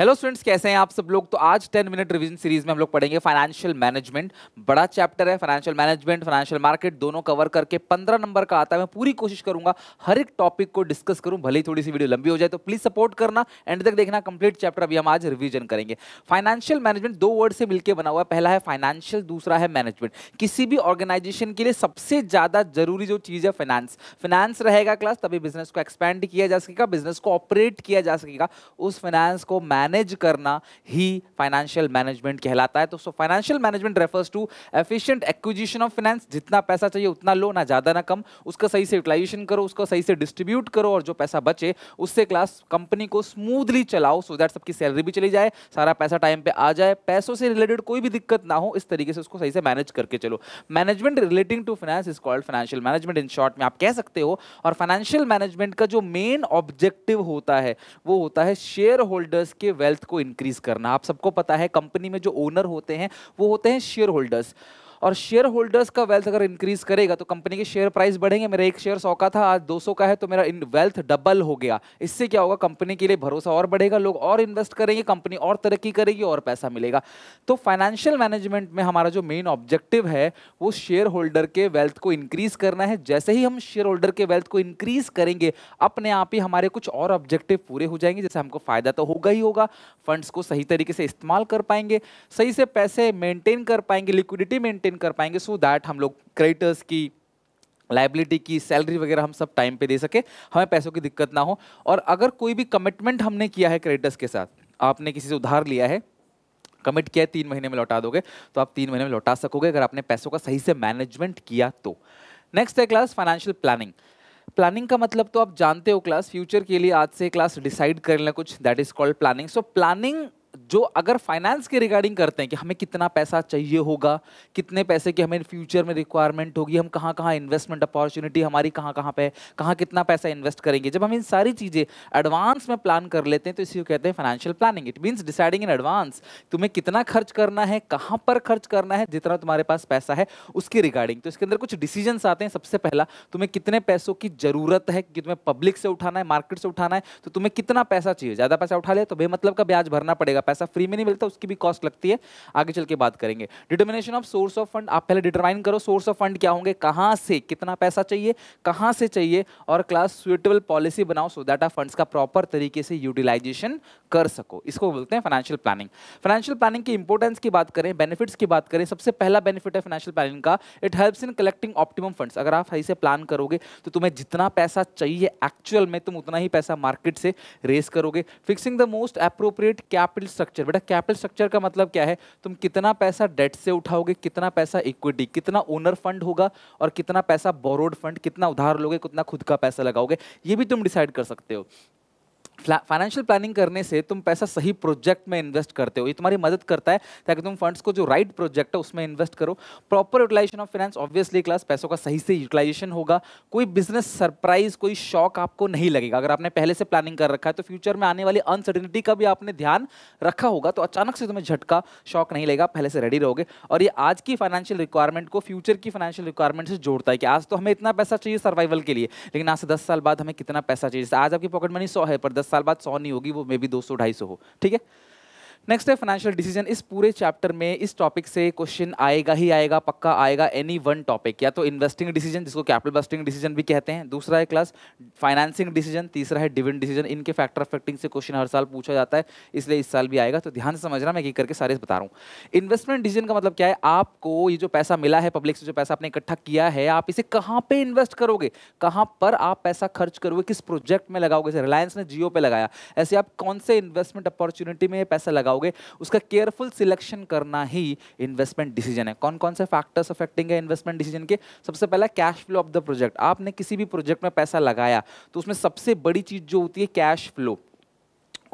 hello students कैसे हैं आप सब लोग तो आज 10 मिनट रिवीजन सीरीज में हम लोग पढ़ेंगे फाइनेंशियल मैनेजमेंट बड़ा चैप्टर है फाइनेंशियल मैनेजमेंट फाइनेंशियल मार्केट दोनों कवर करके 15 नंबर का आता है मैं पूरी कोशिश करूंगा हर एक टॉपिक को डिस्कस करूं भले ही थोड़ी सी वीडियो लंबी हो जाए तो प्लीज सपोर्ट करना एंड तक देखना कंप्लीट चैप्टर अभी हम आज रिविजन करेंगे फाइनेंशियल मैनेजमेंट दो वर्ड से मिलकर बना हुआ है पहला है फाइनेंशियल दूसरा है मैनेजमेंट किसी भी ऑर्गेनाइजेशन के लिए सबसे ज्यादा जरूरी जो चीज है फाइनेंस फाइनेंस रहेगा क्लास तभी बिजनेस को एक्सपैंड किया जा सकेगा बिजनेस को ऑपरेट किया जा सकेगा उस फाइनेंस को मैनेज मैनेज करना ही फाइनेंशियल मैनेजमेंट कहलाता है तो so financial management refers to efficient acquisition of finance जितना पैसा चाहिए उतना लो ना ज़्यादा ना कम उसका सही से यूटिलाइजेशन करो उसको सही से डिस्ट्रीब्यूट करो और जो पैसा बचे उससे क्लास कंपनी को स्मूथली चलाओ सो दैट सबकी सैलरी भी चली जाए सारा पैसा टाइम पर आ जाए पैसों से रिलेटेड कोई भी दिक्कत ना हो इस तरीके से उसको सही से मैनेज करके चलो management relating to finance is called financial management in short में आप कह सकते हो और फाइनेंशियल मैनेजमेंट का जो मेन ऑब्जेक्टिव होता है वो होता है शेयर होल्डर्स के वेल्थ को इंक्रीज करना आप सबको पता है कंपनी में जो ओनर होते हैं वो होते हैं शेयर होल्डर्स और शेयर होल्डर्स का वेल्थ अगर इंक्रीज करेगा तो कंपनी के शेयर प्राइस बढ़ेंगे मेरा एक शेयर सौ का था आज दो सौ का है तो मेरा वेल्थ डबल हो गया इससे क्या होगा कंपनी के लिए भरोसा और बढ़ेगा लोग और इन्वेस्ट करेंगे कंपनी और तरक्की करेगी और पैसा मिलेगा तो फाइनेंशियल मैनेजमेंट में हमारा जो मेन ऑब्जेक्टिव है वो शेयर होल्डर के वेल्थ को इंक्रीज करना है जैसे ही हम शेयर होल्डर के वेल्थ को इंक्रीज करेंगे अपने आप ही हमारे कुछ और ऑब्जेक्टिव पूरे हो जाएंगे जैसे हमको फायदा तो होगा ही होगा फंड्स को सही तरीके से इस्तेमाल कर पाएंगे सही से पैसे मेंटेन कर पाएंगे लिक्विडिटी मेंटेन मेंटेन कर पाएंगे सो दैट हम लोग क्रेडिटर्स की लाइबिलिटी की सैलरी वगैरह हम सब टाइम पे दे सके हमें पैसों की दिक्कत ना हो और अगर कोई भी कमिटमेंट हमने किया है क्रेडिटर्स के साथ आपने किसी से उधार लिया है कमिट किया है तीन महीने में लौटा दोगे तो आप तीन महीने में लौटा सकोगे अगर आपने पैसों का सही से मैनेजमेंट किया तो नेक्स्ट है क्लास फाइनेंशियल प्लानिंग प्लानिंग का मतलब तो आप जानते हो क्लास फ्यूचर के लिए आज से क्लास डिसाइड कर लें कुछ that is called planning so planning जो अगर फाइनेंस के रिगार्डिंग करते हैं कि हमें कितना पैसा चाहिए होगा कितने पैसे की हमें फ्यूचर में रिक्वायरमेंट होगी हम कहाँ कहाँ इन्वेस्टमेंट अपॉर्चुनिटी हमारी कहाँ कहाँ पे कहाँ कितना पैसा इन्वेस्ट करेंगे जब हम इन सारी चीज़ें एडवांस में प्लान कर लेते हैं तो इसी को कहते हैं financial planning it means deciding in advance तुम्हें कितना खर्च करना है कहाँ पर खर्च करना है जितना तुम्हारे पास पैसा है उसके रिगार्डिंग तो इसके अंदर कुछ डिसीजन आते हैं सबसे पहला तुम्हें कितने पैसों की ज़रूरत है कि तुम्हें पब्लिक से उठाना है मार्केट से उठाना है तो तुम्हें कितना पैसा चाहिए ज़्यादा पैसा उठा ले तो बेमतलब का ब्याज भरना पड़ेगा मिलता पैसा फ्री में नहीं मिलता उसकी भी कॉस्ट लगती है आगे चल के बात करेंगे determination of source of fund आप पहले डिटरमाइन करो सोर्स ऑफ फंड क्या होंगे कहाँ से कितना पैसा चाहिए कहाँ से चाहिए और क्लास सुइटेबल पॉलिसी बनाओ सो दैट आप फंड्स का प्रॉपर तरीके से यूटिलाइजेशन कर सको इसको बोलते हैं फाइनेंशियल प्लानिंग फाइनेंशियल प्लानिंग की इंपॉर्टेंस की बात करें बेनिफिट्स की बात करें सबसे पहला बेनिफिट है फाइनेंशियल प्लानिंग का it helps in collecting optimum funds अगर आप सही से प्लान करोगे तो तुम्हें जितना पैसा चाहिए एक्चुअल में तुम उतना ही पैसा मार्केट से रेस करोगे fixing the most appropriate capital structure बेटा कैपिटल स्ट्रक्चर का मतलब क्या है तुम कितना पैसा डेट से उठाओगे कितना पैसा इक्विटी कितना ओनर फंड होगा और कितना पैसा बोरोड फंड कितना उधार लोगे कितना खुद का पैसा लगाओगे ये भी तुम डिसाइड कर सकते हो फाइनेंशियल प्लानिंग करने से तुम पैसा सही प्रोजेक्ट में इन्वेस्ट करते हो ये तुम्हारी मदद करता है ताकि तुम फंड्स को जो राइट प्रोजेक्ट है उसमें इन्वेस्ट करो proper utilisation of finance obviously class पैसों का सही से यूटिलाइजेशन होगा कोई बिजनेस सरप्राइज कोई शौक आपको नहीं लगेगा अगर आपने पहले से प्लानिंग कर रखा है तो फ्यूचर में आने वाली अनसर्टिनिटी का भी आपने ध्यान रखा होगा तो अचानक से तुम्हें झटका शॉक नहीं लगेगा पहले से रेडी रहोगे और ये आज की फाइनेंशियल रिक्वायरमेंट को फ्यूचर की फाइनेंशियल रिक्वायरमेंट से जोड़ता है कि आज तो हमें इतना पैसा चाहिए सर्वाइवल के लिए लेकिन आज से दस साल बाद हमें कितना पैसा चाहिए आज आपकी पॉकेट मनी सौ है पर दस साल बाद सौ नहीं होगी वो मे बी दो सौ ढाई सौ हो ठीक है नेक्स्ट है फाइनेंशियल डिसीजन इस पूरे चैप्टर में इस टॉपिक से क्वेश्चन आएगा ही आएगा पक्का आएगा एनी वन टॉपिक या तो इन्वेस्टिंग डिसीजन जिसको कैपिटल बस्टिंग डिसीजन भी कहते हैं दूसरा है क्लास फाइनेंसिंग डिसीजन तीसरा है डिविडेंड डिसीजन इनके फैक्टर अफेक्टिंग से क्वेश्चन हर साल पूछा जाता है इसलिए इस साल भी आएगा तो ध्यान से समझना मैं एक करके सारे बता रहा हूँ इन्वेस्टमेंट डिसीजन का मतलब क्या है आपको ये जो पैसा मिला है पब्लिक से जो पैसा आपने इकट्ठा किया है आप इसे कहाँ पर इन्वेस्ट करोगे कहाँ पर आप पैसा खर्च करोगे किस प्रोजेक्ट में लगाओगे रिलायंस ने जियो पे लगाया ऐसे आप कौन से इन्वेस्टमेंट अपॉर्चुनिटी में पैसा लगाओ लगाओगे उसका केयरफुल सिलेक्शन करना ही इन्वेस्टमेंट डिसीजन है कौन कौन से फैक्टर्स अफेक्टिंग है इन्वेस्टमेंट डिसीजन के सबसे पहला cash flow of the project आपने किसी भी प्रोजेक्ट में पैसा लगाया तो उसमें सबसे बड़ी चीज़ जो होती है कैश फ्लो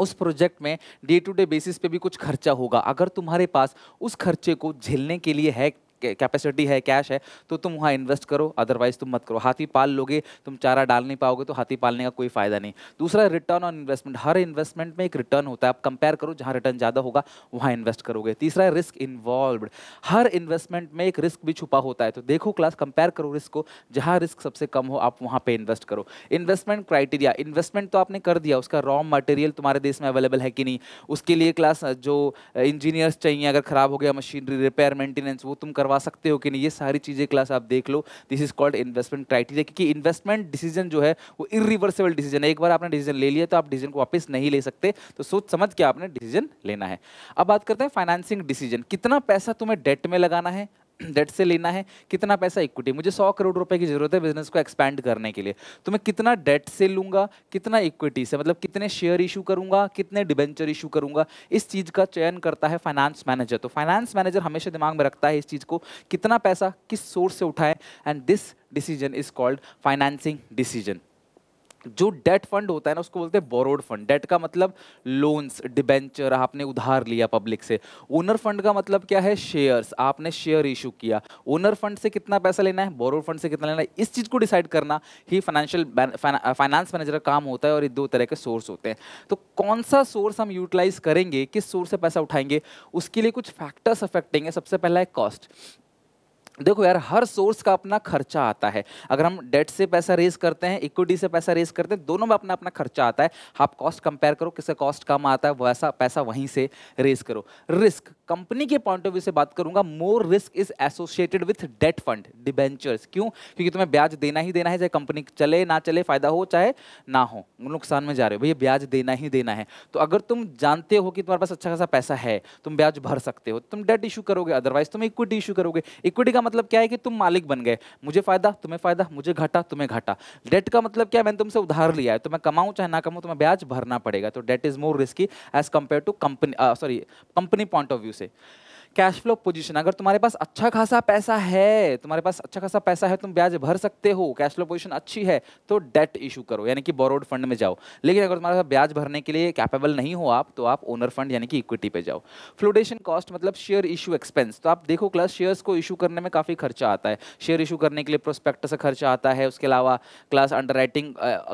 उस प्रोजेक्ट में डे टू डे बेसिस पे भी कुछ खर्चा होगा अगर तुम्हारे पास उस खर्चे को झेलने के लिए है कैपेसिटी है कैश है तो तुम वहाँ इन्वेस्ट करो अदरवाइज तुम मत करो हाथी पाल लोगे तुम चारा डाल नहीं पाओगे तो हाथी पालने का कोई फायदा नहीं दूसरा रिटर्न ऑन इन्वेस्टमेंट हर इन्वेस्टमेंट में एक रिटर्न होता है आप कंपेयर करो जहाँ रिटर्न ज़्यादा होगा वहाँ इन्वेस्ट करोगे तीसरा है रिस्क इन्वॉल्व हर इन्वेस्टमेंट में एक रिस्क भी छुपा होता है तो देखो क्लास कंपेयर करो रिस्क को जहाँ रिस्क सबसे कम हो आप वहाँ पर इन्वेस्ट करो इन्वेस्टमेंट क्राइटेरिया इन्वेस्टमेंट तो आपने कर दिया उसका रॉ मटेरियल तुम्हारे देश में अवेलेबल है कि नहीं उसके लिए क्लास जो इंजीनियर्स चाहिए अगर खराब हो गया मशीनरी रिपेयर मेंटेनेंस वो तुम करवा करवा सकते हो कि नहीं ये सारी चीज़ें क्लास आप देख लो this is called investment criteria क्योंकि इन्वेस्टमेंट डिसीजन जो है वो इरिवर्सेबल डिसीजन है एक बार आपने डिसीजन ले लिया तो आप डिसीजन को वापस नहीं ले सकते तो सोच समझ के आपने डिसीजन लेना है अब बात करते हैं फाइनेंसिंग डिसीजन कितना पैसा तुम्हें डेट में लगाना है डेट से लेना है कितना पैसा इक्विटी मुझे सौ करोड़ रुपए की जरूरत है बिजनेस को एक्सपैंड करने के लिए तो मैं कितना डेट से लूंगा कितना इक्विटी से मतलब कितने शेयर इशू करूंगा कितने डिबेंचर इशू करूंगा इस चीज़ का चयन करता है फाइनेंस मैनेजर तो फाइनेंस मैनेजर हमेशा दिमाग में रखता है इस चीज़ को कितना पैसा किस सोर्स से उठाए and this decision is called financing decision जो डेट फंड होता है ना उसको बोलते हैं बोरोड फंड डेट का मतलब लोन्स डिबेंचर आपने उधार लिया पब्लिक से ओनर फंड का मतलब क्या है शेयर्स आपने शेयर इशू किया ओनर फंड से कितना पैसा लेना है बोरोड फंड से कितना लेना है इस चीज़ को डिसाइड करना ही फाइनेंशियल फाइनेंस मैनेजर का काम होता है और ये दो तरह के सोर्स होते हैं तो कौन सा सोर्स हम यूटिलाइज करेंगे किस सोर्स से पैसा उठाएंगे उसके लिए कुछ फैक्टर्स अफेक्टिंग है सबसे पहला है कॉस्ट देखो यार हर सोर्स का अपना खर्चा आता है अगर हम डेट से पैसा रेज करते हैं इक्विटी से पैसा रेज करते हैं दोनों में अपना अपना खर्चा आता है आप कॉस्ट कंपेयर करो किसका कॉस्ट कम आता है वैसा पैसा वहीं से रेज करो रिस्क कंपनी के पॉइंट ऑफ व्यू से बात करूंगा more risk is associated with debt fund debentures क्यों क्योंकि तुम्हें ब्याज देना ही देना है चाहे कंपनी चले ना चले फायदा हो चाहे ना हो नुकसान में जा रहे हो भैया ब्याज देना ही देना है तो अगर तुम जानते हो कि तुम्हारे पास अच्छा खासा पैसा है तुम ब्याज भर सकते हो तुम डेट इशू करोगे अदरवाइज तुम इक्विटी इशू करोगे इक्विटी का मतलब मतलब क्या है कि तुम मालिक बन गए मुझे फायदा तुम्हें फायदा मुझे घाटा तुम्हें घाटा डेट का मतलब क्या मैंने तुमसे उधार लिया है तो मैं कमाऊँ चाहे ना कमाऊँ तुम्हें ब्याज भरना पड़ेगा तो debt is more risky as compare to company sorry company point of view से कैश फ्लो पोजीशन अगर तुम्हारे पास अच्छा खासा पैसा है तुम्हारे पास अच्छा खासा पैसा है तुम ब्याज भर सकते हो कैश फ्लो पोजीशन अच्छी है तो डेट इशू करो यानी कि बोरोड फंड में जाओ लेकिन अगर तुम्हारे पास ब्याज भरने के लिए कैपेबल नहीं हो आप तो आप ओनर फंड यानी कि इक्विटी पे जाओ फ्लोटेशन कॉस्ट मतलब शेयर इशू एक्सपेंस तो आप देखो क्लास शेयर्स को इशू करने में काफ़ी खर्चा आता है शेयर इशू करने के लिए प्रोस्पेक्ट से खर्चा आता है उसके अलावा क्लास अंडर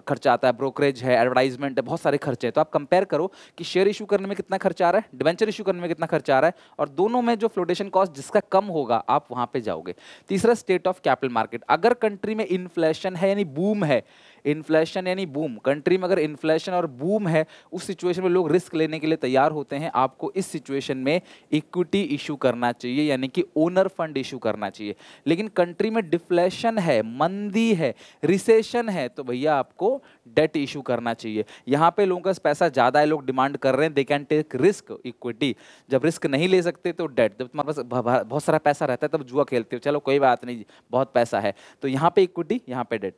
खर्चा आता है ब्रोकरेज है एडवर्टाइजमेंट है बहुत सारे खर्चे हैं तो आप कंपेयर करो कि शेयर इशू करने में कितना खर्चा आ रहा है डिवेंचर इशू करने में कितना खर्चा आ रहा है और दोनों में जो फ्लोटेशन कॉस्ट जिसका कम होगा आप वहां पे जाओगे तीसरा स्टेट ऑफ कैपिटल मार्केट अगर कंट्री में इन्फ्लेशन है यानी बूम है इन्फ्लेशन यानी बूम कंट्री में अगर इन्फ्लेशन और बूम है उस सिचुएशन में लोग रिस्क लेने के लिए तैयार होते हैं आपको इस सिचुएशन में इक्विटी इशू करना चाहिए यानी कि ओनर फंड इशू करना चाहिए लेकिन कंट्री में डिफ्लेशन है मंदी है रिसेशन है तो भैया आपको डेट इशू करना चाहिए यहाँ पे लोगों का पैसा ज़्यादा है लोग डिमांड कर रहे हैं they can take risk equity जब रिस्क नहीं ले सकते तो डेट जब तुम्हारे पास बहुत सारा पैसा रहता है तब जुआ खेलते हो चलो कोई बात नहीं बहुत पैसा है तो यहाँ पे इक्विटी यहाँ पे डेट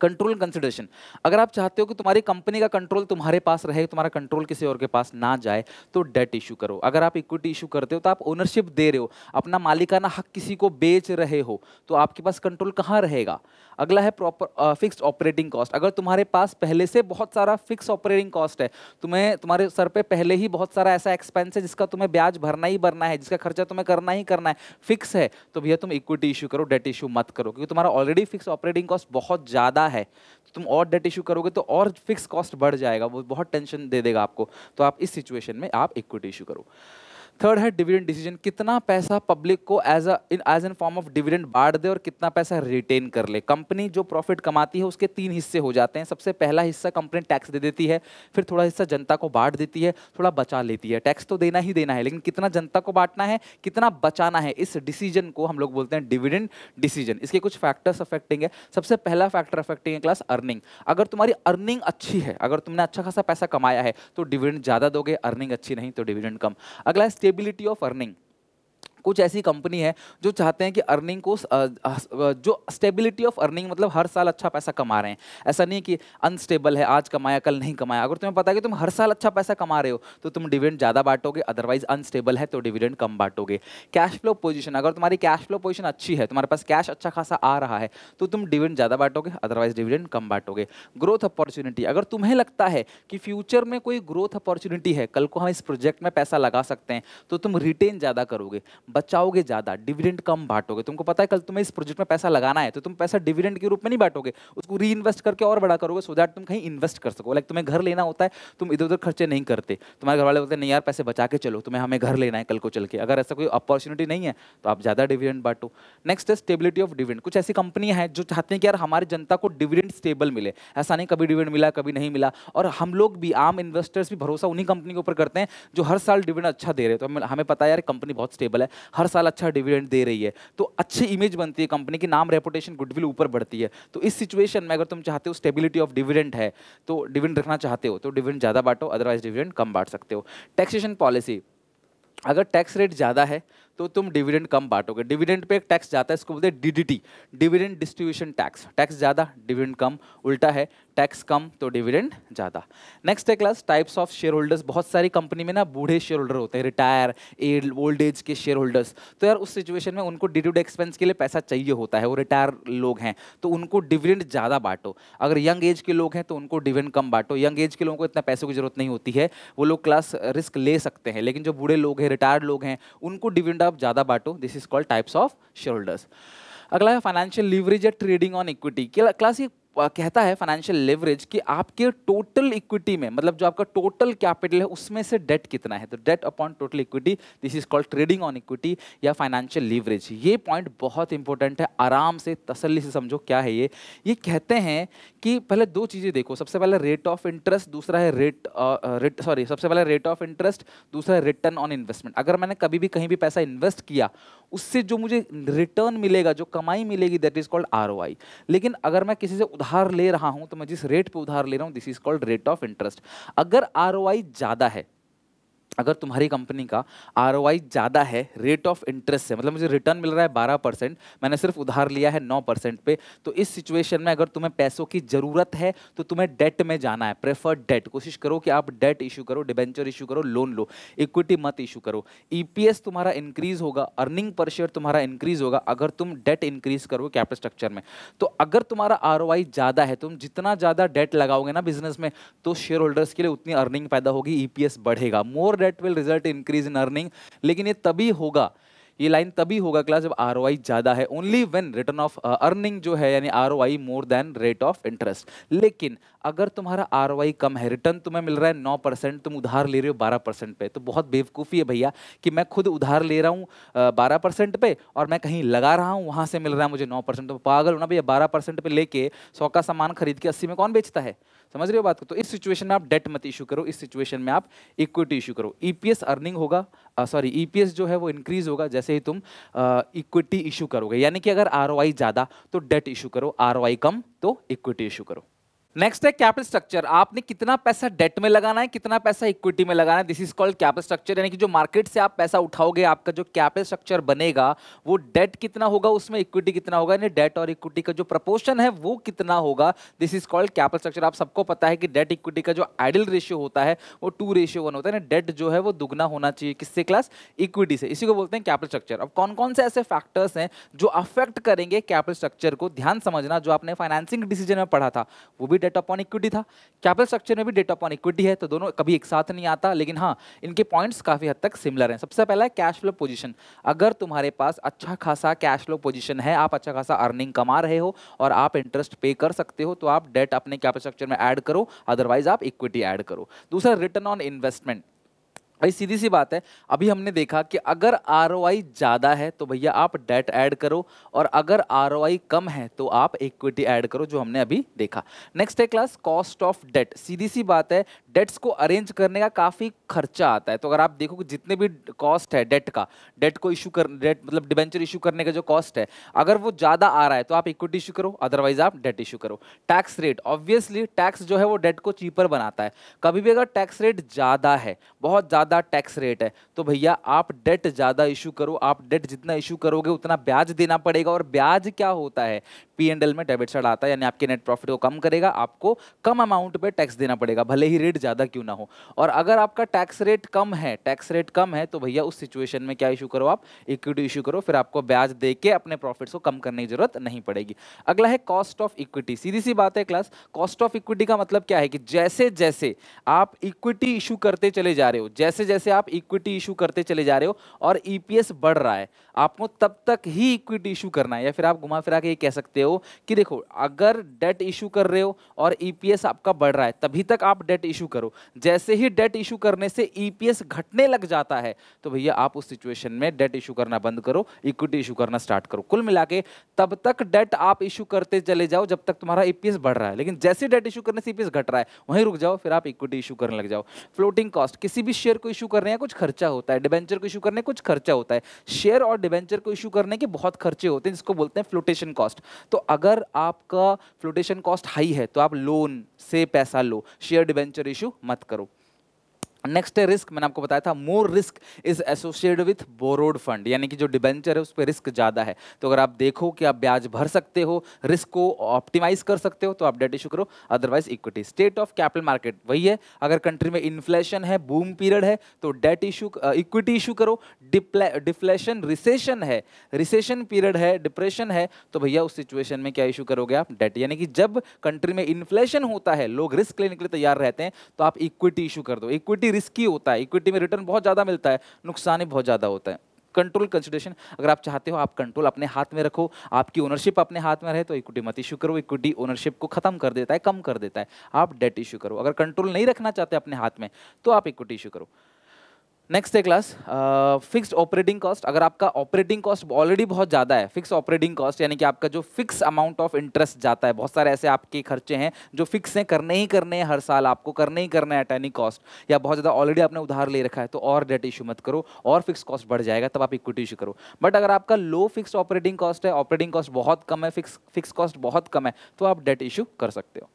कंट्रोल कंसिडरेशन अगर आप चाहते हो कि तुम्हारी कंपनी का कंट्रोल तुम्हारे पास रहे तुम्हारा कंट्रोल किसी और के पास ना जाए तो डेट इशू करो अगर आप इक्विटी इशू करते हो तो आप ओनरशिप दे रहे हो अपना मालिकाना हक किसी को बेच रहे हो तो आपके पास कंट्रोल कहाँ रहेगा अगला है प्रॉपर फिक्स ऑपरेटिंग कॉस्ट अगर तुम्हारे पास पहले से बहुत सारा फिक्स ऑपरेटिंग कॉस्ट है तुम्हें तुम्हारे सर पे पहले ही बहुत सारा ऐसा एक्सपेंस है जिसका तुम्हें ब्याज भरना ही भरना है जिसका खर्चा तुम्हें करना ही करना है फिक्स है तो भैया तुम इक्विटी इशू करो डेट इशू मत करो क्योंकि तुम्हारा ऑलरेडी फिक्स ऑपरेटिंग कॉस्ट बहुत ज़्यादा है तो तुम और डेट इशू करोगे तो और फिक्स कॉस्ट बढ़ जाएगा वो बहुत टेंशन दे देगा आपको तो आप इस सिचुएशन में आप इक्विटी इशू करो थर्ड है डिविडेंड डिसीजन कितना पैसा पब्लिक को as a as an form of dividend बांट दे और कितना पैसा रिटेन कर ले कंपनी जो प्रॉफिट कमाती है उसके तीन हिस्से हो जाते हैं सबसे पहला हिस्सा कंपनी टैक्स दे देती है फिर थोड़ा हिस्सा जनता को बांट देती है थोड़ा बचा लेती है टैक्स तो देना ही देना है लेकिन कितना जनता को बांटना है कितना बचाना है इस डिसीजन को हम लोग बोलते हैं डिविडेंड डिसीजन इसके कुछ फैक्टर्स अफेक्टिंग है सबसे पहला फैक्टर अफेक्टिंग है क्लास अर्निंग अगर तुम्हारी अर्निंग अच्छी है अगर तुमने अच्छा खासा पैसा कमाया है तो डिविडेंड ज़्यादा दोगे अर्निंग अच्छी नहीं तो डिविडेंड कम अगला स्टेट stability of earning कुछ ऐसी कंपनी है जो चाहते हैं कि अर्निंग को जो स्टेबिलिटी ऑफ अर्निंग मतलब हर साल अच्छा पैसा कमा रहे हैं ऐसा नहीं कि अनस्टेबल है आज कमाया कल नहीं कमाया अगर तुम्हें पता है कि तुम हर साल अच्छा पैसा कमा रहे हो तो तुम डिविडेंड ज़्यादा बांटोगे अदरवाइज अनस्टेबल है तो डिविडेंड कम बांटोगे कैश फ्लो पोजिशन अगर तुम्हारी कैश फ्लो पोजिशन अच्छी है तुम्हारे पास कैश अच्छा खासा आ रहा है तो तुम डिविडेंड ज़्यादा बांटोगे अदरवाइज डिविडेंड कम बांटोगे ग्रोथ अपॉर्चुनिटी अगर तुम्हें लगता है कि फ्यूचर में कोई ग्रोथ अपॉर्चुनिटी है कल को हम इस प्रोजेक्ट में पैसा लगा सकते हैं तो तुम रिटेन ज़्यादा करोगे बचाओगे ज़्यादा डिविडेंड कम बांटोगे तुमको पता है कल तुम्हें इस प्रोजेक्ट में पैसा लगाना है तो तुम पैसा डिविडेंड के रूप में नहीं बांटोगे उसको री इन्वेस्ट करके और बड़ा करोगे सो दैट तुम कहीं इन्वेस्ट कर सको लाइक तुम्हें घर लेना होता है तुम इधर उधर खर्चे नहीं करते तुम्हारे घर वाले बोलते हैं नहीं यार पैसे बचा के चलो तुम्हें हमें घर लेना है कल को चल के अगर ऐसा कोई अपॉर्चुनिटी नहीं है तो आप ज़्यादा डिविडेंड बांटो नेक्स्ट है स्टेबिलिटी ऑफ डिविडेंड कुछ ऐसी कंपनियां हैं जो चाहते हैं कि यार हमारी जनता को डिविडेंड स्टेबल मिले ऐसा नहीं कभी डिविडेंड मिला कभी नहीं मिला और हम लोग भी आम इन्वेस्टर्स भी भरोसा उन्हीं कंपनी के ऊपर करते हैं जो हर साल डिविडेंड अच्छा दे रहे हैं तो हमें पता है यार कंपनी बहुत स्टेबल है हर साल अच्छा डिविडेंड दे रही है तो अच्छी इमेज बनती है कंपनी की नाम रेपुटेशन गुडविल ऊपर बढ़ती है तो इस सिचुएशन में अगर तुम चाहते हो स्टेबिलिटी ऑफ डिविडेंड है तो डिविडेंड रखना चाहते हो तो डिविडेंड ज़्यादा बांटो अदरवाइज डिविडेंड कम बांट सकते हो टैक्सेशन पॉलिसी अगर टैक्स रेट ज़्यादा है तो तुम डिविडेंड कम बांटोगे डिविडेंड पे एक टैक्स जाता है इसको बोलते हैं DDT dividend distribution tax tax ज़्यादा डिविडेंड कम उल्टा है टैक्स कम तो डिविडेंड ज़्यादा नेक्स्ट है class types of shareholders बहुत सारी कंपनी में ना बूढ़े शेयर होल्डर होते हैं रिटायर एड ओल्ड एज के शेयर होल्डर्स तो यार उस सिचुएशन में उनको ड्यूड एक्सपेंस के लिए पैसा चाहिए होता है वो रिटायर लोग हैं तो उनको डिविडेंड ज़्यादा बांटो अगर यंग एज के लोग हैं तो उनको डिविडेंड कम बांटो यंग एज के लोगों को इतना पैसों की जरूरत नहीं होती है वो लोग क्लास रिस्क ले सकते हैं लेकिन जो बूढ़े लोग हैं रिटायर्ड लोग हैं उनको डिविडेंड आप ज़्यादा बांटो this is called types of shareholders अगला है फाइनेंशियल लीवरेज या ट्रेडिंग ऑन इक्विटी क्लास ये कहता है फाइनेंशियल लेवरेज कि आपके टोटल इक्विटी में मतलब जो आपका टोटल कैपिटल है उसमें से डेट कितना है तो debt upon total equity this is called trading on equity या फाइनेंशियल लीवरेज ये पॉइंट बहुत इंपॉर्टेंट है आराम से तसली से समझो क्या है ये ये कहते हैं कि पहले दो चीज़ें देखो सबसे पहले रेट ऑफ इंटरेस्ट दूसरा है रेट सॉरी सबसे पहले रेट ऑफ इंटरेस्ट दूसरा है रिटर्न ऑन इन्वेस्टमेंट अगर मैंने कभी भी कहीं भी पैसा इन्वेस्ट किया उससे जो मुझे रिटर्न मिलेगा जो कमाई मिलेगी दैट इज कॉल्ड आर लेकिन अगर मैं किसी से उधार उधार ले रहा हूं तो मैं जिस रेट पे उधार ले रहा हूं this is called rate of interest अगर आर ज़्यादा है अगर तुम्हारी कंपनी का आर ज़्यादा है रेट ऑफ इंटरेस्ट से मतलब मुझे रिटर्न मिल रहा है बारह परसेंट मैंने सिर्फ उधार लिया है नौ परसेंट पे तो इस सिचुएशन में अगर तुम्हें पैसों की ज़रूरत है तो तुम्हें डेट में जाना है प्रेफर डेट कोशिश करो कि आप डेट इशू करो डिबेंचर इशू करो लोन लो इक्विटी मत इशू करो ई e तुम्हारा इंक्रीज होगा अर्निंग पर शेयर तुम्हारा इंक्रीज होगा अगर तुम डेट इंक्रीज करो कैपिटल स्ट्रक्चर में तो अगर तुम्हारा आर ज़्यादा है तुम जितना ज़्यादा डेट लगाओगे ना बिजनेस में तो शेयर होल्डर्स के लिए उतनी अर्निंग पैदा होगी ई e बढ़ेगा more debt that will result increase in earning लेकिन ये तभी होगा ये लाइन तभी होगा क्लास जब आर ज़्यादा है only when return of earning जो है यानी R more than rate of interest लेकिन अगर तुम्हारा आर कम है रिटर्न तुम्हें मिल रहा है नौ परसेंट तुम उधार ले रहे हो बारह परसेंट पे तो बहुत बेवकूफ़ी है भैया कि मैं खुद उधार ले रहा हूँ बारह परसेंट पे और मैं कहीं लगा रहा हूँ वहाँ से मिल रहा है मुझे नौ परसेंट तो पागल होना भैया बारह परसेंट पर लेके सौ का सामान खरीद के अस्सी में कौन बेचता है समझ रहे हो बात को तो इस सिचुएशन में आप डेट मत इशू करो इस सिचुएशन में आप इक्विटी इशू करो ई e अर्निंग होगा सॉरी ई e जो है वो इंक्रीज होगा जैसे ही तुम इक्विटी इशू करोगे यानी कि अगर आर ज़्यादा तो डेट इशू करो आर कम तो इक्विटी इशू करो नेक्स्ट है कैपिटल स्ट्रक्चर आपने कितना पैसा डेट में लगाना है कितना पैसा इक्विटी में लगाना है this is called capital structure यानी कि जो मार्केट से आप पैसा उठाओगे आपका जो कैपिटल स्ट्रक्चर बनेगा वो डेट कितना होगा उसमें इक्विटी कितना होगा यानी डेट और इक्विटी का जो प्रपोर्शन है वो कितना होगा this is called capital structure आप सबको पता है कि डेट इक्विटी का जो आइडल रेशियो होता है वो टू रेशियो वन होता है डेट जो है वो दुगना होना चाहिए किससे क्लास इक्विटी से इसी को बोलते हैं कैपिटल स्ट्रक्चर अब कौन कौन से ऐसे फैक्टर्स हैं जो अफेक्ट करेंगे कैपिटल स्ट्रक्चर को ध्यान समझना जो आपने फाइनेंसिंग डिसीजन में पढ़ा था वो भी भी डेट अपॉन इक्विटी था कैपिटल स्ट्रक्चर में भी डेट अपॉन इक्विटी है तो दोनों कभी एक साथ नहीं आता लेकिन हाँ इनके पॉइंट्स काफ़ी हद तक सिमिलर हैं सबसे पहला है कैश फ्लो पोजिशन अगर तुम्हारे पास अच्छा खासा कैश फ्लो पोजिशन है आप अच्छा खासा अर्निंग कमा रहे हो और आप इंटरेस्ट पे कर सकते हो तो आप डेट अपने कैपिटल स्ट्रक्चर में ऐड करो अदरवाइज आप इक्विटी ऐड करो दूसरा रिटर्न ऑन इन्वेस्टमेंट भाई सीधी सी बात है अभी हमने देखा कि अगर आर ज़्यादा है तो भैया आप डेट ऐड करो और अगर आर कम है तो आप इक्विटी ऐड करो जो हमने अभी देखा नेक्स्ट है क्लास कॉस्ट ऑफ डेट सीधी सी बात है डेट्स को अरेंज करने का काफ़ी खर्चा आता है तो अगर आप देखो कि जितने भी कॉस्ट है डेट का डेट को इशू कर डेट मतलब डिबेंचर इशू करने का जो कॉस्ट है अगर वो ज़्यादा आ रहा है तो आप इक्विटी इशू करो अदरवाइज आप डेट इशू करो टैक्स रेट ऑब्वियसली टैक्स जो है वो डेट को चीपर बनाता है कभी भी अगर टैक्स रेट ज़्यादा है बहुत ज़्यादा टैक्स रेट है तो भैया आप डेट ज़्यादा इशू करो आप डेट जितना इशू करोगे उतना ब्याज देना पड़ेगा और ब्याज क्या होता है पी एंड एल में डेबिट साइड आता है यानी आपके नेट प्रॉफिट को कम करेगा आपको कम अमाउंट पर टैक्स देना पड़ेगा भले ही रेट ज़्यादा क्यों ना हो और अगर आपका टैक्स रेट कम है टैक्स रेट कम है तो भैया उस सिचुएशन में क्या इशू करो आप इक्विटी इशू करो फिर आपको ब्याज दे के अपने प्रॉफिट्स को कम करने की जरूरत नहीं पड़ेगी अगला है कॉस्ट ऑफ इक्विटी सीधी सी बात है क्लास कॉस्ट ऑफ इक्विटी का मतलब क्या है कि जैसे जैसे आप इक्विटी इशू करते चले जा रहे हो जैसे जैसे आप इक्विटी इशू करते चले जा रहे हो और ईपीएस e बढ़ रहा है आपको तब तक ही इक्विटी इशू करना है या फिर आप घुमा फिरा के ये कह सकते हो कि देखो अगर डेट इशू कर रहे हो और ईपीएस e आपका बढ़ रहा है तभी तक आप डेट इशू करो जैसे ही डेट इशू करने से ईपीएस e घटने लग जाता है तो भैया आप उस सिचुएशन में डेट इशू करना बंद करो इक्विटी इशू करना स्टार्ट करो कुल मिला के तब तक डेट आप इशू करते चले जाओ जब तक तुम्हारा ईपीएस e बढ़ रहा है लेकिन जैसे डेट इशू करने से ईपीएस e घट रहा है वहीं रुक जाओ फिर आप इक्विटी इशू करने लग जाओ फ्लोटिंग कॉस्ट किसी भी शेयर को इशू करने का कुछ खर्चा होता है डिबेंचर को इशू करने कुछ खर्चा होता है शेयर और डिबेंचर को इशू करने के बहुत खर्चे होते हैं जिसको बोलते हैं फ्लोटेशन कॉस्ट तो अगर आपका फ्लोटेशन कॉस्ट हाई है तो आप लोन से पैसा लो शेयर डिवेंचर इशू मत करो नेक्स्ट है रिस्क मैंने आपको बताया था more risk is associated with borrowed fund यानी कि जो डिबेंचर है उस पर रिस्क ज़्यादा है तो अगर आप देखो कि आप ब्याज भर सकते हो रिस्क को ऑप्टिमाइज कर सकते हो तो आप डेट इशू करो otherwise equity state of capital market वही है अगर कंट्री में इन्फ्लेशन है बूम पीरियड है तो डेट इशू इक्विटी इशू करो डिफ्लेशन रिसेशन है रिसेशन पीरियड है डिप्रेशन है तो भैया उस सिचुएशन में क्या इशू करोगे आप डेट यानी कि जब कंट्री में इन्फ्लेशन होता है लोग रिस्क लेने के लिए तैयार रहते हैं तो आप इक्विटी इशू कर दो इक्विटी काफ़ी रिस्की होता है इक्विटी में रिटर्न बहुत ज़्यादा मिलता है नुकसान ही बहुत ज़्यादा होता है कंट्रोल कंसिडरेशन अगर आप चाहते हो आप कंट्रोल अपने हाथ में रखो आपकी ओनरशिप अपने हाथ में रहे तो इक्विटी मत इशू करो इक्विटी ओनरशिप को खत्म कर देता है कम कर देता है आप डेट इशू करो अगर कंट्रोल नहीं रखना चाहते अपने हाथ में तो आप इक्विटी इशू करो नेक्स्ट है क्लास फिक्स्ड ऑपरेटिंग कॉस्ट अगर आपका ऑपरेटिंग कॉस्ट ऑलरेडी बहुत ज़्यादा है फिक्स ऑपरेटिंग कॉस्ट यानी कि आपका जो फिक्स अमाउंट ऑफ इंटरेस्ट जाता है बहुत सारे ऐसे आपके खर्चे हैं जो फिक्स हैं करने ही करने हैं हर साल आपको करने ही करना है एट एनी कॉस्ट या बहुत ज़्यादा ऑलरेडी आपने उधार ले रखा है तो और डेट इशू मत करो और फिक्स कॉस्ट बढ़ जाएगा तब आप इक्विटी इशू करो बट अगर आपका लो फिक्स ऑपरेटिंग कॉस्ट है ऑपरेटिंग कॉस्ट बहुत कम है फिक्स फिक्स कॉस्ट बहुत कम है तो आप डेट इशू कर सकते हो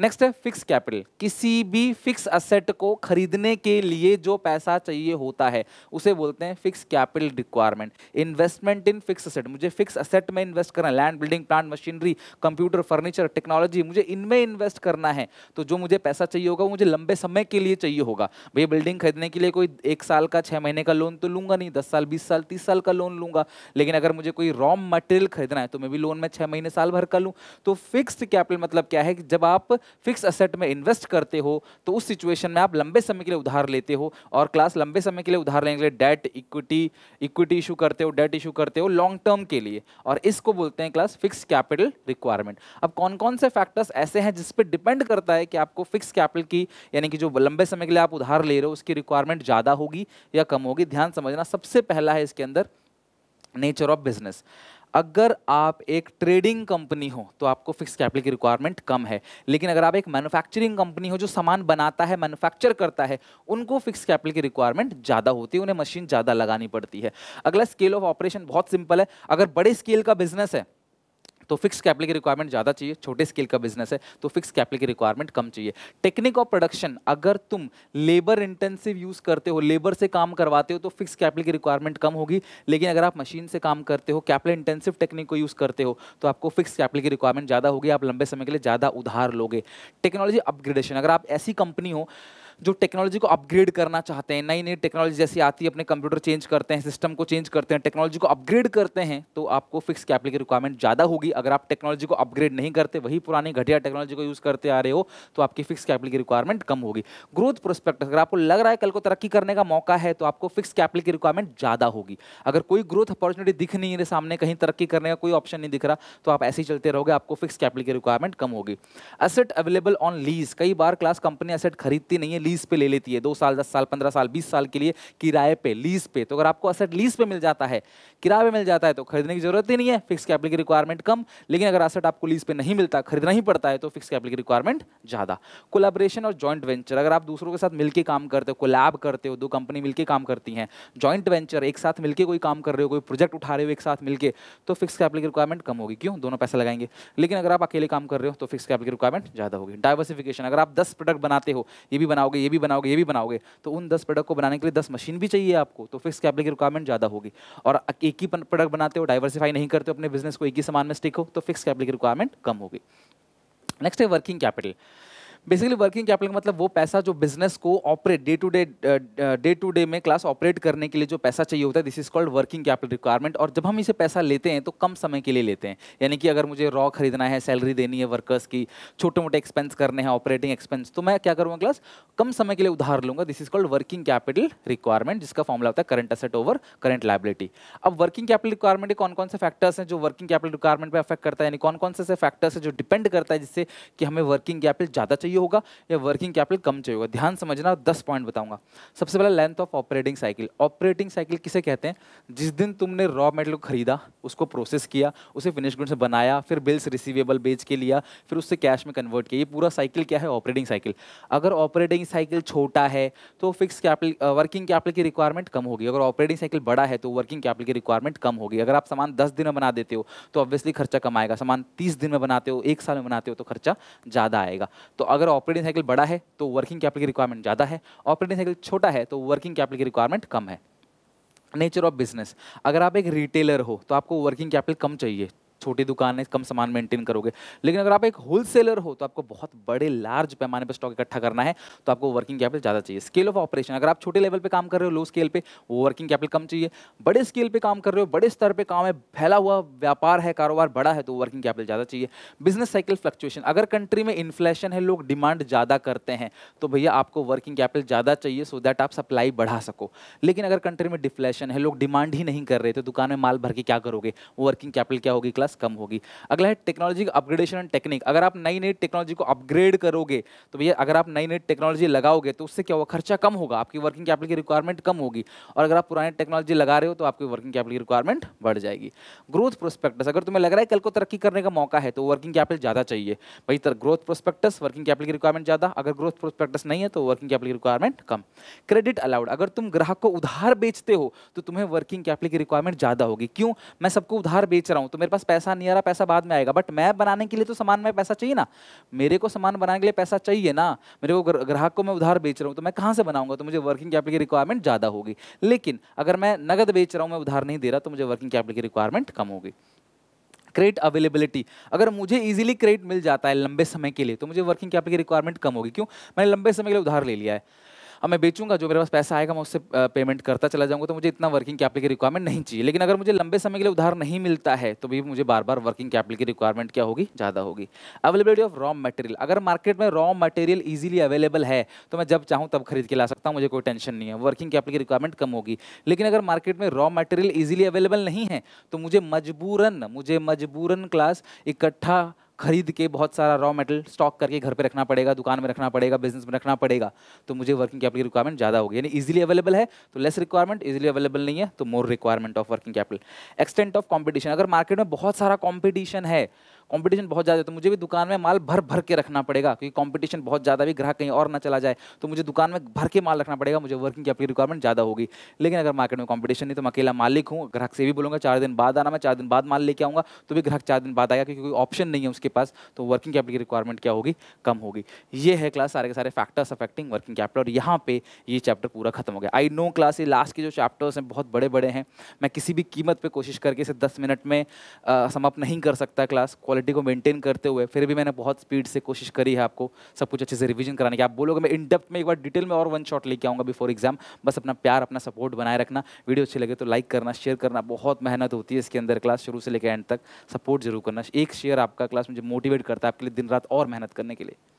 नेक्स्ट है फिक्स कैपिटल किसी भी फिक्स असेट को खरीदने के लिए जो पैसा चाहिए होता है उसे बोलते हैं fix capital requirement investment in fix asset मुझे फिक्स असेट में इन्वेस्ट करना है land building plant machinery computer furniture technology मुझे इनमें इन्वेस्ट करना है तो जो मुझे पैसा चाहिए होगा वो मुझे लंबे समय के लिए चाहिए होगा भैया बिल्डिंग खरीदने के लिए कोई एक साल का छः महीने का लोन तो लूंगा नहीं दस साल बीस साल तीस साल का लोन लूंगा लेकिन अगर मुझे कोई रॉ मटेरियल खरीदना है तो मैं भी लोन में छः महीने साल भर कर लूँ तो फिक्स कैपिटल मतलब क्या है कि जब आप आप फिक्स असेट में इन्वेस्ट करते हो तो उस सिचुएशन में आप लंबे समय के लिए उधार लेते हो और क्लास लंबे समय के लिए उधार लेने के लिए डेट इक्विटी इक्विटी इशू करते हो डेट इशू करते हो लॉन्ग टर्म के लिए और इसको बोलते हैं क्लास फिक्स कैपिटल रिक्वायरमेंट अब कौन कौन से फैक्टर्स ऐसे हैं जिस पर डिपेंड करता है कि आपको फिक्स कैपिटल की यानी कि जो लंबे समय के लिए आप उधार ले रहे हो उसकी रिक्वायरमेंट ज़्यादा होगी या कम होगी ध्यान समझना सबसे पहला है इसके अंदर नेचर ऑफ बिजनेस अगर आप एक ट्रेडिंग कंपनी हो तो आपको फिक्स कैपिटल की रिक्वायरमेंट कम है लेकिन अगर आप एक मैन्युफैक्चरिंग कंपनी हो जो सामान बनाता है मैन्युफैक्चर करता है उनको फिक्स कैपिटल की रिक्वायरमेंट ज़्यादा होती है उन्हें मशीन ज़्यादा लगानी पड़ती है अगला स्केल ऑफ ऑपरेशन बहुत सिंपल है अगर बड़े स्केल का बिजनेस है तो फिक्स कैपिटल की रिक्वायरमेंट ज़्यादा चाहिए छोटे स्केल का बिजनेस है तो फिक्स कैपिटल की रिक्वायरमेंट कम चाहिए टेक्निक ऑफ प्रोडक्शन अगर तुम लेबर इंटेंसिव यूज़ करते हो लेबर से काम करवाते हो तो फिक्स कैपिटल की रिक्वायरमेंट कम होगी लेकिन अगर आप मशीन से काम करते हो कैपिटल इंटेंसिव टेक्निक को यूज़ करते हो तो आपको फिक्स कैपिटल की रिक्वायरमेंट ज़्यादा होगी आप लंबे समय के लिए ज़्यादा उधार लोगे टेक्नोलॉजी अपग्रेडेशन अगर आप ऐसी कंपनी हो जो टेक्नोलॉजी को अपग्रेड करना चाहते हैं नई नई टेक्नोलॉजी जैसी आती है अपने कंप्यूटर चेंज करते हैं सिस्टम को चेंज करते हैं टेक्नोलॉजी को अपग्रेड करते हैं तो आपको फिक्स कैपिटल की रिक्वायरमेंट ज़्यादा होगी अगर आप टेक्नोलॉजी को अपग्रेड नहीं करते वही पुरानी घटिया टेक्नोलॉजी को यूज़ करते आ रहे हो तो आपकी फिक्स कैपिटल की रिक्वायरमेंट कम होगी ग्रोथ प्रोस्पेक्ट अगर आपको लग रहा है कल को तरक्की करने का मौका है तो आपको फिक्स कैपिटल की रिक्वायरमेंट ज़्यादा होगी अगर कोई ग्रोथ अपॉर्चुनिटी दिख नहीं है सामने कहीं तरक्की करने का कोई ऑप्शन नहीं दिख रहा तो आप ऐसे ही चलते रहोगे आपको फिक्स कैपिटल की रिक्वायरमेंट कम होगी असेट अवेलेबल ऑन लीज कई बार क्लास कंपनी असेट खरीदती नहीं है लीज पे ले लेती है दो साल दस साल पंद्रह साल बीस साल के लिए किराए पे लीज पे तो अगर आपको असेट लीज पे मिल जाता है किराए पे मिल जाता है तो खरीदने की जरूरत ही नहीं है फिक्स कैपिटल की रिक्वायरमेंट कम लेकिन अगर असेट आपको लीज पे नहीं मिलता खरीदना ही पड़ता है तो फिक्स कैपिटल की रिक्वायरमेंट ज़्यादा कोलाब्रेशन और जॉइंट वेंचर अगर आप दूसरों के साथ मिलकर काम करते हो कोलैब करते हो दो कंपनी मिलकर काम करती है जॉइंट वेंचर एक साथ मिलकर कोई काम कर रहे हो कोई प्रोजेक्ट उठा रहे हो एक साथ मिलकर तो फिक्स कैपिटल की रिक्वायरमेंट कम होगी क्यों दोनों पैसा लगाएंगे लेकिन अगर आप अकेले काम कर रहे हो तो फिक्स कैपिटल की रिक्वायरमेंट ज़्यादा होगी डाइवर्सिफिकेशन अगर आप दस प्रोडक्ट बनाते हो ये भी बनाओगे बनाओगे ये भी बनाओगे ये भी बनाओगे तो उन दस प्रोडक्ट को बनाने के लिए दस मशीन भी चाहिए आपको तो फिक्स कैपिटल की रिक्वायरमेंट ज़्यादा होगी और एक ही प्रोडक्ट बनाते हो डाइवर्सिफाई नहीं करते हो अपने बिजनेस को एक ही सामान में स्टिक हो तो फिक्स कैपिटल की रिक्वायरमेंट कम होगी नेक्स्ट है working capital basically working capital मतलब वो पैसा जो बिजनेस को operate day to day day to day में क्लास ऑपरेट करने के लिए जो पैसा चाहिए होता है this is called working capital requirement और जब हम इसे पैसा लेते हैं तो कम समय के लिए लेते हैं यानी कि अगर मुझे रॉ खरीदना है सैलरी देनी है वर्कर्स की छोटे मोटे एक्सपेंस करने हैं ऑपरेटिंग एक्सपेंस तो मैं क्या करूँगा क्लास कम समय के लिए उधार लूंगा this is called working capital requirement जिसका फॉर्मला होता है current asset over current liability अब वर्किंग कैपिटल रिक्वायरमेंट के कौन कौन से फैक्टर्स हैं जो वर्किंग कैपिटल रिक्वायरमेंट पर अफेक्ट करता है यानी कौन कौन से फैक्टर्स है जो डिपेंड करता है जिससे कि हमें वर्किंग कैपिटल ज़्यादा चाहिए चाहिए होगा या वर्किंग कैपिटल कम चाहिए होगा ध्यान समझना दस पॉइंट बताऊंगा सबसे पहला length of operating cycle operating cycle किसे कहते हैं जिस दिन तुमने रॉ मेटल को खरीदा उसको प्रोसेस किया उसे फिनिश गुड से बनाया फिर बिल्स रिसीवेबल बेच के लिया फिर उससे कैश में कन्वर्ट किया ये पूरा साइकिल क्या है ऑपरेटिंग साइकिल अगर ऑपरेटिंग साइकिल छोटा है तो फिक्स कैपिटल वर्किंग कैपिटल की रिक्वायरमेंट कम होगी अगर ऑपरेटिंग साइकिल बड़ा है तो वर्किंग कैपिटल की रिक्वायरमेंट कम होगी अगर आप सामान दस दिन में बना देते हो तो ऑब्वियसली खर्चा कम आएगा सामान तीस दिन में बनाते हो एक साल में बनाते हो तो खर्चा ज़्यादा आएगा तो अगर ऑपरेटिंग साइकिल बड़ा है तो वर्किंग कैपिटल की रिक्वायरमेंट ज़्यादा है ऑपरेटिंग साइकिल छोटा है तो वर्किंग कैपिटल की रिक्वायरमेंट कम है नेचर ऑफ बिजनेस अगर आप एक रिटेलर हो तो आपको वर्किंग कैपिटल कम चाहिए छोटी दुकान है कम सामान मेंटेन करोगे लेकिन अगर आप एक होलसेलर हो तो आपको बहुत बड़े लार्ज पैमाने पर स्टॉक इकट्ठा करना है तो आपको वर्किंग कैपिटल ज़्यादा चाहिए स्केल ऑफ ऑपरेशन अगर आप छोटे लेवल पर काम कर रहे हो लो स्केल पर वो वर्किंग कैपिटल कम चाहिए बड़े स्केल पर काम कर रहे हो बड़े स्तर पर काम है फैला हुआ व्यापार है कारोबार बड़ा है तो वर्किंग कैपिटल ज़्यादा चाहिए बिजनेस साइकिल फ्लक्चुएशन अगर कंट्री में इन्फ्लेशन है लोग डिमांड ज़्यादा करते हैं तो भैया आपको वर्किंग कैपिटल ज़्यादा चाहिए सो दैट आप सप्लाई बढ़ा सको लेकिन अगर कंट्री में डिफ्लेशन है लोग डिमांड ही नहीं कर रहे तो दुकान में माल भर के क्या करोगे वर्किंग कैपिटल क्या होगी क्लास कम होगी अगला है टेक्नोलॉजी अपग्रेडेशन एंड टेक्निक अगर आप नई नई टेक्नोलॉजी को अपग्रेड करोगे तो भैया अगर आप नई नई टेक्नोलॉजी लगाओगे तो उससे क्या होगा खर्चा कम होगा आपकी वर्किंग कैपिटल की रिक्वायरमेंट कम होगी और अगर आप पुरानी टेक्नोलॉजी लगा रहे हो तो आपकी वर्किंग कैपिटल की रिक्वायरमेंट बढ़ जाएगी ग्रोथ प्रोस्पेक्टस अगर तुम्हें लग रहा है कल को तरक्की करने का मौका है तो वर्किंग कैपिटल ज़्यादा चाहिए भाई ग्रोथ प्रोस्पेक्टस वर्किंग कैपिटल की रिक्वायरमेंट ज़्यादा अगर ग्रोथ प्रोस्पेक्टस नहीं है तो वर्किंग कैपिटल की रिक्वायरमेंट कम क्रेडिट अलाउड अगर तुम ग्राहक को उधार बेचते हो तो तुम्हें वर्किंग कैपिटल की रिक्वायरमेंट ज़्यादा होगी क्यों मैं सबको उधार बेच रहा हूँ तो मेरे पास पैसा पैसा नहीं आ रहा पैसा बाद में आएगा बट मैप बनाने के लिए तो सामान में पैसा चाहिए ना मेरे को सामान बनाने के लिए पैसा चाहिए ना मेरे को ग्राहक को मैं उधार बेच रहा हूँ तो मैं कहाँ से बनाऊंगा तो मुझे वर्किंग कैपिटल की रिक्वायरमेंट ज़्यादा होगी लेकिन अगर मैं नगद बेच रहा हूँ मैं उधार नहीं दे रहा तो मुझे वर्किंग कैपिटल की रिक्वायरमेंट कम होगी क्रेडिट अवेलेबिलिटी अगर मुझे इजीली क्रेडिट मिल जाता है लंबे समय के लिए तो मुझे वर्किंग कैपिटल की रिक्वायरमेंट कम होगी क्यों मैंने लंबे समय के लिए उधार ले लिया है अब मैं बेचूंगा जो मेरे पास पैसा आएगा मैं उससे पेमेंट करता चला जाऊंगा तो मुझे इतना वर्किंग कैपिटल की रिक्वायरमेंट नहीं चाहिए लेकिन अगर मुझे लंबे समय के लिए उधार नहीं मिलता है तो भी मुझे बार बार वर्किंग कैपिटल की रिक्वायरमेंट क्या होगी ज़्यादा होगी अवेलेबिलिटी ऑफ रॉ मटेरियल अगर मार्केट में रॉ मटेरियल ईजिली अवेलेबल है तो मैं जब चाहूँ तब खरीद के ला सकता हूँ मुझे कोई टेंशन नहीं है वर्किंग कैपिटल की रिक्वायरमेंट कम होगी लेकिन अगर मार्केट में रॉ मटेरियल ईजिली अवेलेबल नहीं है तो मुझे मजबूरन मुझे मजबूरन क्लास इकट्ठा खरीद के बहुत सारा रॉ मेटल स्टॉक करके घर पे रखना पड़ेगा दुकान में रखना पड़ेगा बिजनेस में रखना पड़ेगा तो मुझे वर्किंग कैपिटल की रिक्वायरमेंट ज़्यादा होगी यानी इजीली अवेलेबल है तो लेस रिक्वायरमेंट इजीली अवेलेबल नहीं है तो more requirement of working capital extent of competition अगर मार्केट में बहुत सारा कॉम्पिटिशन है कॉम्पिटिशन बहुत ज़्यादा है तो मुझे भी दुकान में माल भर भर के रखना पड़ेगा क्योंकि कॉम्पिटिशन बहुत ज़्यादा भी ग्राहक कहीं और ना चला जाए तो मुझे दुकान में भर के माल रखना पड़ेगा मुझे वर्किंग कैपिटल रिक्वायरमेंट ज़्यादा होगी लेकिन अगर मार्केट में कॉम्पिटिशन नहीं तो मैं अकेला मालिक हूँ ग्राहक से भी बोलूँगा चार दिन बाद आना मैं चार दिन बाद माल लेके आऊँगा तो भी ग्राहक चार दिन बाद आएगा क्योंकि कोई ऑप्शन नहीं है उसके पास तो वर्किंग कैपिटल की रिक्वायरमेंट क्या होगी कम होगी ये है क्लास सारे के सारे फैक्टर्स अफेक्टिंग वर्किंग कैपिटल और यहाँ पे ये चैप्टर पूरा खत्म हो गया आई नो क्लास ये लास्ट के जो चैप्टर्स हैं बहुत बड़े बड़े हैं मैं किसी भी कीमत पर कोशिश करके इसे दस मिनट में समाप्त नहीं कर सकता क्लास क्वालिटी क्वालिटी को मेंटेन करते हुए फिर भी मैंने बहुत स्पीड से कोशिश करी है आपको सब कुछ अच्छे से रिविजन कराने की आप बोलोगे मैं इन डेप्थ में एक बार डिटेल में और वन शॉट लेके आऊँगा बिफोर एग्जाम बस अपना प्यार अपना सपोर्ट बनाए रखना वीडियो अच्छी लगे तो लाइक करना शेयर करना बहुत मेहनत होती है इसके अंदर क्लास शुरू से लेकर एंड तक सपोर्ट जरूर करना एक शेयर आपका क्लास मुझे मोटिवेट करता है आपके लिए दिन रात और मेहनत करने के लिए